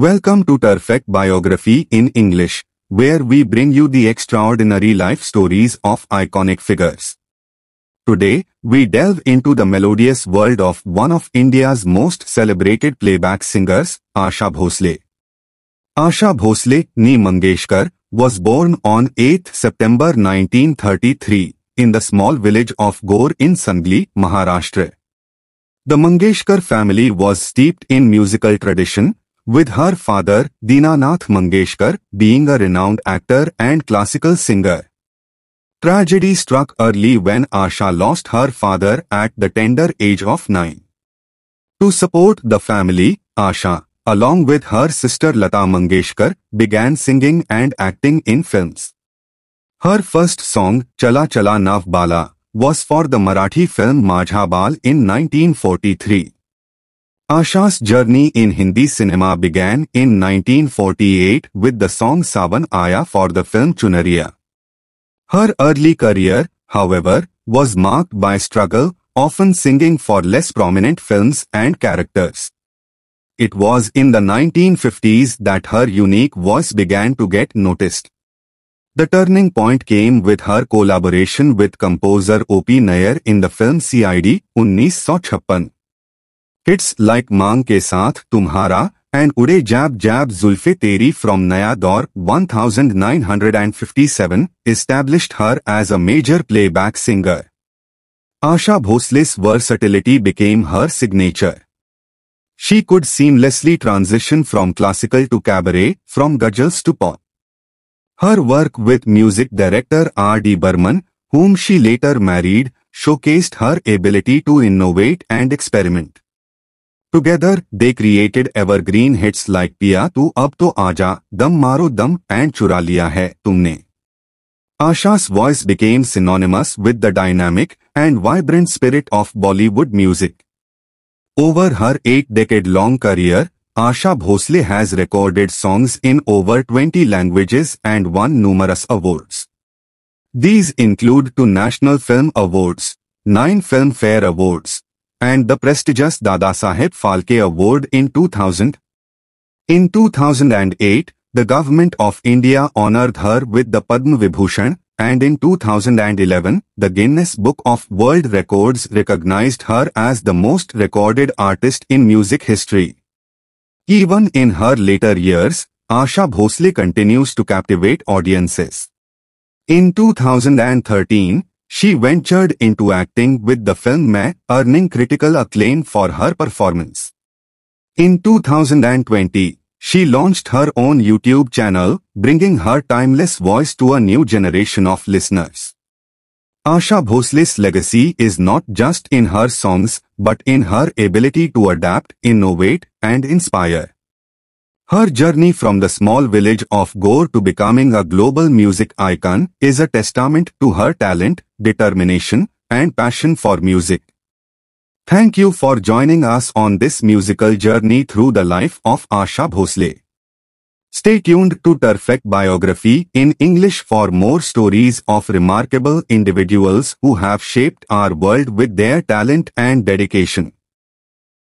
Welcome to Perfect Biography in English, where we bring you the extraordinary life stories of iconic figures. Today, we delve into the melodious world of one of India's most celebrated playback singers, Asha Bhosle. Asha Bhosle, Ni Mangeshkar, was born on 8 September 1933 in the small village of Gore in Sangli, Maharashtra. The Mangeshkar family was steeped in musical tradition with her father, Dinanath Mangeshkar, being a renowned actor and classical singer. Tragedy struck early when Asha lost her father at the tender age of nine. To support the family, Asha, along with her sister Lata Mangeshkar, began singing and acting in films. Her first song, Chala Chala Nav Bala, was for the Marathi film Majhabal in 1943. Asha's journey in Hindi cinema began in 1948 with the song Savan Aya for the film Chunariya. Her early career, however, was marked by struggle, often singing for less prominent films and characters. It was in the 1950s that her unique voice began to get noticed. The turning point came with her collaboration with composer O.P. Nair in the film CID 1956. Hits like मांग के साथ तुम्हारा and उड़े जैब जैब जुल्फे तेरी from नया दौर 1957 established her as a major playback singer. Asha Bhosle's versatility became her signature. She could seamlessly transition from classical to cabaret, from gajals to pop. Her work with music director R.D. Burman, whom she later married, showcased her ability to innovate and experiment. Together, they created evergreen hits like Piya Tu Ab To Aja, Dum Maro Dum and Chura Liya Hai Tumne. Asha's voice became synonymous with the dynamic and vibrant spirit of Bollywood music. Over her eight-decade-long career, Asha Bhosle has recorded songs in over 20 languages and won numerous awards. These include two National Film Awards, nine Filmfare Awards, and the prestigious Dadasaheb Phalke Award in 2000. In 2008, the Government of India honored her with the Padma Vibhushan, and in 2011, the Guinness Book of World Records recognized her as the most recorded artist in music history. Even in her later years, Asha Bhosle continues to captivate audiences. In 2013, she ventured into acting with the film Meh, earning critical acclaim for her performance. In 2020, she launched her own YouTube channel, bringing her timeless voice to a new generation of listeners. Asha Bhosle's legacy is not just in her songs, but in her ability to adapt, innovate, and inspire. Her journey from the small village of Gore to becoming a global music icon is a testament to her talent, determination, and passion for music. Thank you for joining us on this musical journey through the life of Asha Bhosle. Stay tuned to Perfect Biography in English for more stories of remarkable individuals who have shaped our world with their talent and dedication.